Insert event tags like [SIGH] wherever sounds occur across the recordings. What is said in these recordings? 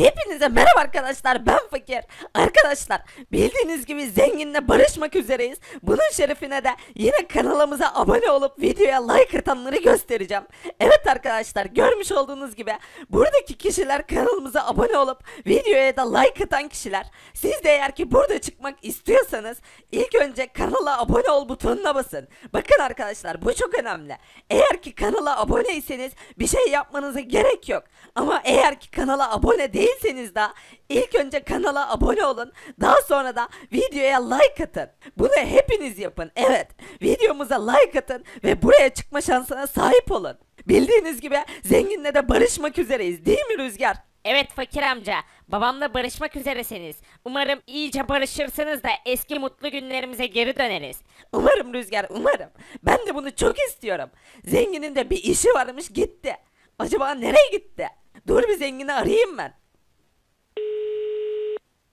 Hepinize merhaba arkadaşlar ben Fakir. Arkadaşlar bildiğiniz gibi zenginle barışmak üzereyiz. Bunun şerefine de yine kanalımıza abone olup videoya like atanları göstereceğim. Evet arkadaşlar görmüş olduğunuz gibi buradaki kişiler kanalımıza abone olup videoya da like atan kişiler. Siz de eğer ki burada çıkmak istiyorsanız ilk önce kanala abone ol butonuna basın. Bakın arkadaşlar bu çok önemli. Eğer ki kanala aboneyseniz bir şey yapmanıza gerek yok. Ama eğer ki kanala abone değil değilseniz de ilk önce kanala abone olun. Daha sonra da videoya like atın. Bunu hepiniz yapın. Evet videomuza like atın ve buraya çıkma şansına sahip olun. Bildiğiniz gibi zenginle de barışmak üzereyiz değil mi Rüzgar? Evet fakir amca, babamla barışmak üzereseniz. Umarım iyice barışırsınız da eski mutlu günlerimize geri döneriz. Umarım Rüzgar, umarım. Ben de bunu çok istiyorum. Zenginin de bir işi varmış gitti. Acaba nereye gitti? Dur bir zengini arayayım ben.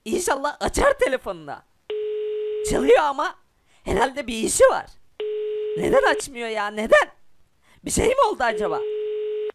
İnşallah açar telefonuna. Çalıyor ama herhalde bir işi var. Neden açmıyor ya neden? Bir şey mi oldu acaba?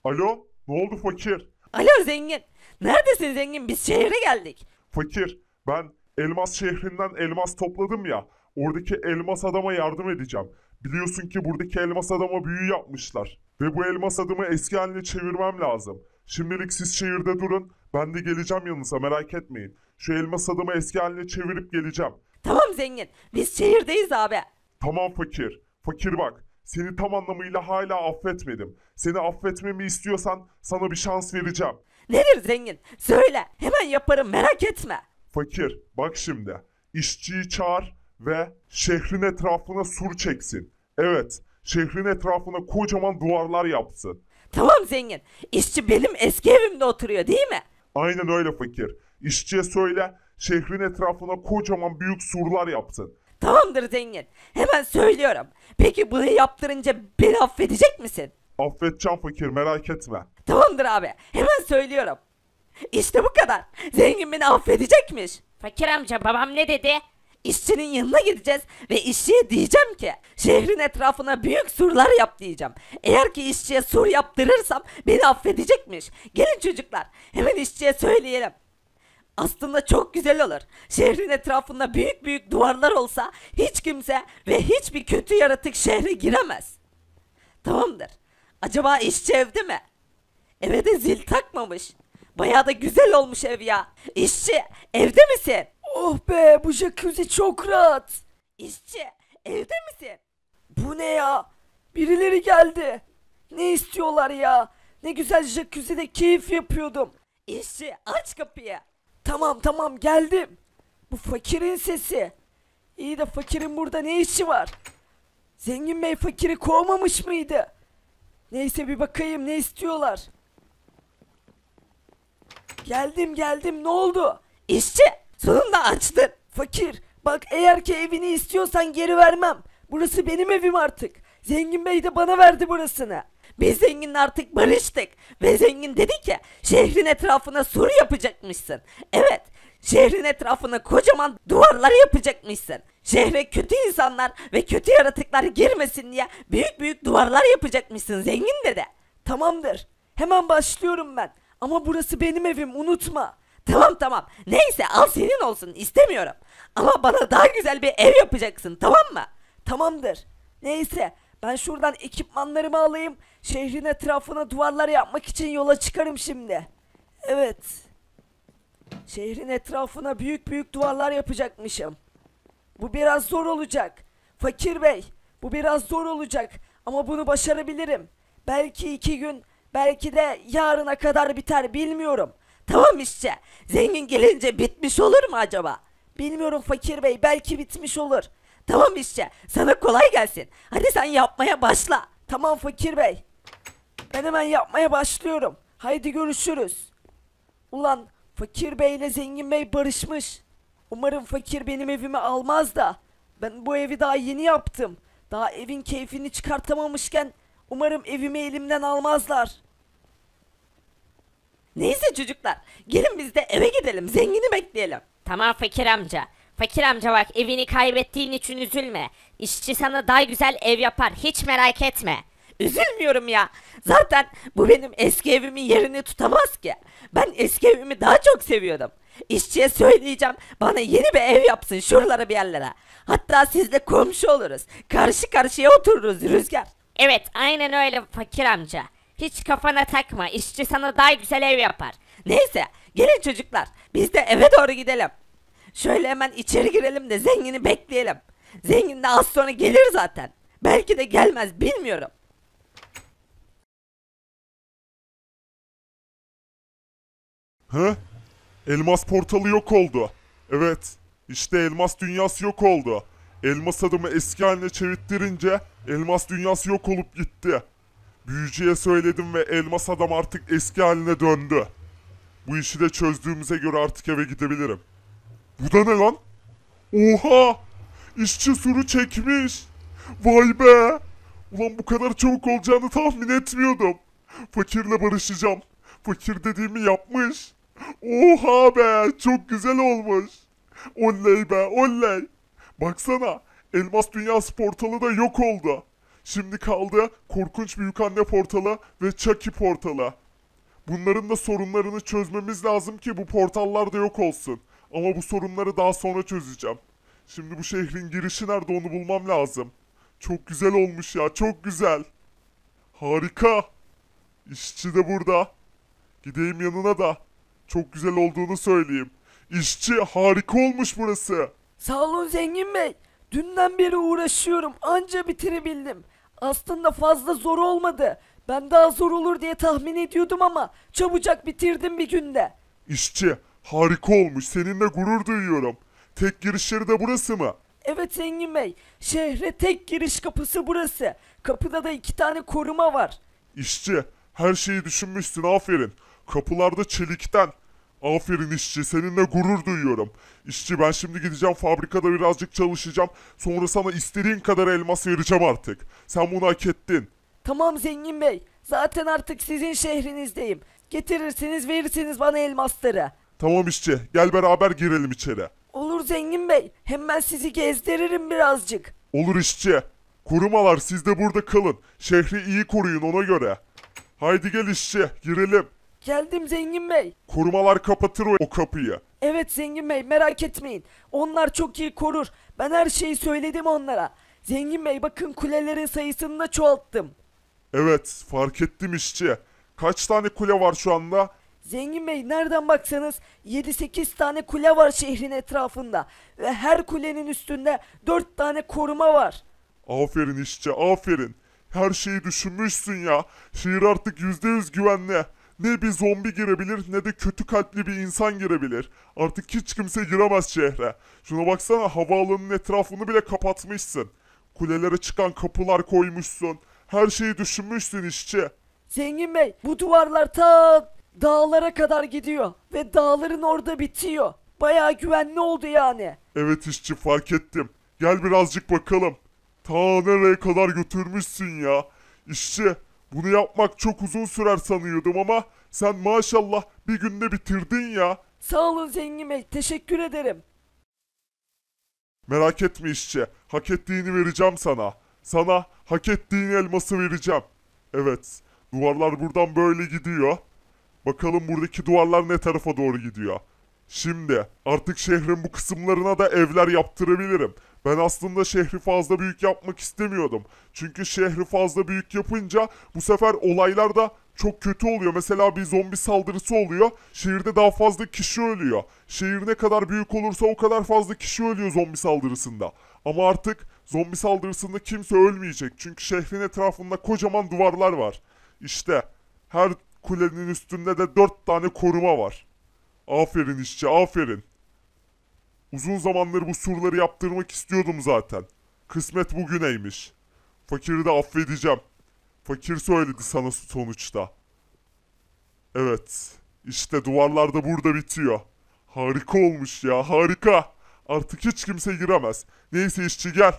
Alo ne oldu fakir? Alo zengin. Neredesin zengin biz şehre geldik. Fakir ben elmas şehrinden elmas topladım ya. Oradaki elmas adama yardım edeceğim. Biliyorsun ki buradaki elmas adama büyü yapmışlar. Ve bu elmas adamı eski haline çevirmem lazım. Şimdilik siz şehirde durun. Ben de geleceğim yanınıza merak etmeyin. Şu elmas adamı eski haline çevirip geleceğim. Tamam zengin. Biz şehirdeyiz abi. Tamam fakir. Fakir bak. Seni tam anlamıyla hala affetmedim. Seni affetmemi istiyorsan sana bir şans vereceğim. Nedir zengin? Söyle. Hemen yaparım merak etme. Fakir bak şimdi. İşçiyi çağır ve şehrin etrafına sur çeksin. Evet. Şehrin etrafına kocaman duvarlar yapsın. Tamam zengin. İşçi benim eski evimde oturuyor değil mi? Aynen öyle fakir. İşçiye söyle şehrin etrafına kocaman büyük surlar yapsın. Tamamdır zengin. Hemen söylüyorum. Peki bunu yaptırınca beni affedecek misin? Affedeceğim fakir merak etme. Tamamdır abi. Hemen söylüyorum. İşte bu kadar. Zengin beni affedecekmiş. Fakir amca babam ne dedi? işçinin yanına gideceğiz ve işçiye diyeceğim ki şehrin etrafına büyük surlar yap diyeceğim. Eğer ki işçiye sur yaptırırsam beni affedecekmiş. Gelin çocuklar hemen işçiye söyleyelim. Aslında çok güzel olur. Şehrin etrafında büyük büyük duvarlar olsa hiç kimse ve hiçbir kötü yaratık şehre giremez. Tamamdır. Acaba işçi evde mi? Eve de zil takmamış. Baya da güzel olmuş ev ya. İşçi evde misin? Oh be bu jacuzzi çok rahat. İşçi evde misin? Bu ne ya? Birileri geldi. Ne istiyorlar ya? Ne güzel jacuzzi'de keyif yapıyordum. İşçi aç kapıyı. Tamam tamam geldim. Bu fakirin sesi. İyi de fakirin burada ne işi var? Zengin bey fakiri kovmamış mıydı? Neyse bir bakayım ne istiyorlar. Geldim geldim ne oldu? İşçi Sonunda açtın. Fakir bak eğer ki evini istiyorsan geri vermem. Burası benim evim artık. Zengin Bey de bana verdi burasını. Biz zenginle artık barıştık. Ve zengin dedi ki şehrin etrafına sur yapacakmışsın. Evet şehrin etrafına kocaman duvarlar yapacakmışsın. Şehre kötü insanlar ve kötü yaratıklar girmesin diye büyük büyük duvarlar yapacakmışsın zengin dedi. Tamamdır. Hemen başlıyorum ben. Ama burası benim evim unutma. [LAUGHS] Tamam tamam. Neyse al senin olsun istemiyorum. Ama bana daha güzel bir ev yapacaksın tamam mı? Tamamdır. Neyse ben şuradan ekipmanlarımı alayım. Şehrin etrafına duvarlar yapmak için yola çıkarım şimdi. Evet. Şehrin etrafına büyük büyük duvarlar yapacakmışım. Bu biraz zor olacak. Fakir bey bu biraz zor olacak. Ama bunu başarabilirim. Belki iki gün belki de yarına kadar biter bilmiyorum. Tamam işte. Zengin gelince bitmiş olur mu acaba? Bilmiyorum fakir bey belki bitmiş olur. Tamam işte. Sana kolay gelsin. Hadi sen yapmaya başla. Tamam fakir bey. Ben hemen yapmaya başlıyorum. Haydi görüşürüz. Ulan fakir bey ile zengin bey barışmış. Umarım fakir benim evimi almaz da. Ben bu evi daha yeni yaptım. Daha evin keyfini çıkartamamışken umarım evimi elimden almazlar. Neyse çocuklar gelin biz de eve gidelim zengini bekleyelim. Tamam fakir amca. Fakir amca bak evini kaybettiğin için üzülme. İşçi sana daha güzel ev yapar hiç merak etme. Üzülmüyorum ya. Zaten bu benim eski evimin yerini tutamaz ki. Ben eski evimi daha çok seviyordum. İşçiye söyleyeceğim bana yeni bir ev yapsın şuralara bir yerlere. Hatta sizle komşu oluruz. Karşı karşıya otururuz Rüzgar. Evet aynen öyle fakir amca. Hiç kafana takma işçi sana daha güzel ev yapar. Neyse gelin çocuklar biz de eve doğru gidelim. Şöyle hemen içeri girelim de zengini bekleyelim. Zengin de az sonra gelir zaten. Belki de gelmez bilmiyorum. Hı? Elmas portalı yok oldu. Evet. İşte elmas dünyası yok oldu. Elmas adamı eski haline çevirttirince elmas dünyası yok olup gitti. Büyücüye söyledim ve elmas adam artık eski haline döndü. Bu işi de çözdüğümüze göre artık eve gidebilirim. Bu da ne lan? Oha! İşçi suru çekmiş. Vay be! Ulan bu kadar çabuk olacağını tahmin etmiyordum. Fakirle barışacağım. Fakir dediğimi yapmış. Oha be! Çok güzel olmuş. Oley be oley. Baksana elmas dünyası portalı da yok oldu. Şimdi kaldı korkunç büyükanne portalı ve Chucky portalı. Bunların da sorunlarını çözmemiz lazım ki bu portallar da yok olsun. Ama bu sorunları daha sonra çözeceğim. Şimdi bu şehrin girişi nerede onu bulmam lazım. Çok güzel olmuş ya çok güzel. Harika. İşçi de burada. Gideyim yanına da. Çok güzel olduğunu söyleyeyim. İşçi harika olmuş burası. Sağ olun zengin bey. Dünden beri uğraşıyorum anca bitirebildim. Aslında fazla zor olmadı. Ben daha zor olur diye tahmin ediyordum ama çabucak bitirdim bir günde. İşçi harika olmuş seninle gurur duyuyorum. Tek girişleri de burası mı? Evet Engin Bey. Şehre tek giriş kapısı burası. Kapıda da iki tane koruma var. İşçi her şeyi düşünmüşsün aferin. Kapılarda çelikten Aferin işçi seninle gurur duyuyorum. İşçi ben şimdi gideceğim fabrikada birazcık çalışacağım. Sonra sana istediğin kadar elmas vereceğim artık. Sen bunu hak ettin. Tamam zengin bey. Zaten artık sizin şehrinizdeyim. Getirirsiniz verirsiniz bana elmasları. Tamam işçi gel beraber girelim içeri. Olur zengin bey. Hem ben sizi gezdiririm birazcık. Olur işçi. Korumalar siz de burada kalın. Şehri iyi koruyun ona göre. Haydi gel işçi girelim. Geldim Zengin Bey. Korumalar kapatır o, kapıyı. Evet Zengin Bey merak etmeyin. Onlar çok iyi korur. Ben her şeyi söyledim onlara. Zengin Bey bakın kulelerin sayısını da çoğalttım. Evet fark ettim işçi. Kaç tane kule var şu anda? Zengin Bey nereden baksanız 7-8 tane kule var şehrin etrafında. Ve her kulenin üstünde 4 tane koruma var. Aferin işçi aferin. Her şeyi düşünmüşsün ya. Şehir artık %100 güvenli. Ne bir zombi girebilir ne de kötü kalpli bir insan girebilir. Artık hiç kimse giremez şehre. Şuna baksana havaalanının etrafını bile kapatmışsın. Kulelere çıkan kapılar koymuşsun. Her şeyi düşünmüşsün işçi. Zengin Bey bu duvarlar ta dağlara kadar gidiyor ve dağların orada bitiyor. Baya güvenli oldu yani. Evet işçi fark ettim. Gel birazcık bakalım. Ta nereye kadar götürmüşsün ya. İşçi bunu yapmak çok uzun sürer sanıyordum ama sen maşallah bir günde bitirdin ya. Sağ olun zengin bey teşekkür ederim. Merak etme işçi. Hak ettiğini vereceğim sana. Sana hak ettiğin elması vereceğim. Evet. Duvarlar buradan böyle gidiyor. Bakalım buradaki duvarlar ne tarafa doğru gidiyor. Şimdi artık şehrin bu kısımlarına da evler yaptırabilirim. Ben aslında şehri fazla büyük yapmak istemiyordum. Çünkü şehri fazla büyük yapınca bu sefer olaylar da çok kötü oluyor. Mesela bir zombi saldırısı oluyor. Şehirde daha fazla kişi ölüyor. Şehir ne kadar büyük olursa o kadar fazla kişi ölüyor zombi saldırısında. Ama artık zombi saldırısında kimse ölmeyecek. Çünkü şehrin etrafında kocaman duvarlar var. İşte her kulenin üstünde de dört tane koruma var. Aferin işçi aferin. Uzun zamandır bu surları yaptırmak istiyordum zaten. Kısmet bugüneymiş. Fakiri de affedeceğim. Fakir söyledi sana sonuçta. Evet. İşte duvarlar da burada bitiyor. Harika olmuş ya harika. Artık hiç kimse giremez. Neyse işçi gel.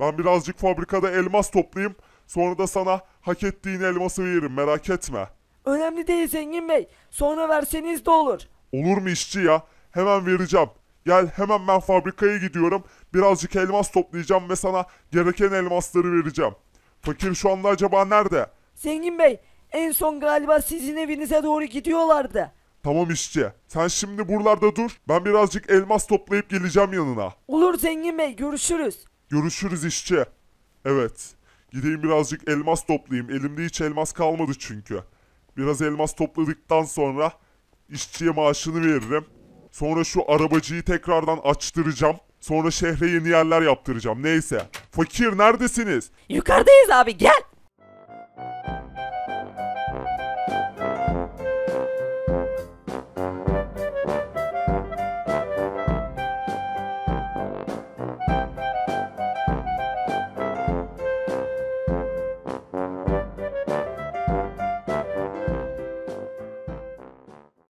Ben birazcık fabrikada elmas toplayayım. Sonra da sana hak ettiğin elması veririm merak etme. Önemli değil zengin bey. Sonra verseniz de olur. Olur mu işçi ya? Hemen vereceğim. Gel hemen ben fabrikaya gidiyorum. Birazcık elmas toplayacağım ve sana gereken elmasları vereceğim. Fakir şu anda acaba nerede? Zengin Bey en son galiba sizin evinize doğru gidiyorlardı. Tamam işçi. Sen şimdi buralarda dur. Ben birazcık elmas toplayıp geleceğim yanına. Olur Zengin Bey görüşürüz. Görüşürüz işçi. Evet. Gideyim birazcık elmas toplayayım. Elimde hiç elmas kalmadı çünkü. Biraz elmas topladıktan sonra işçiye maaşını veririm. Sonra şu arabacıyı tekrardan açtıracağım. Sonra şehre yeni yerler yaptıracağım. Neyse. Fakir neredesiniz? Yukarıdayız abi gel.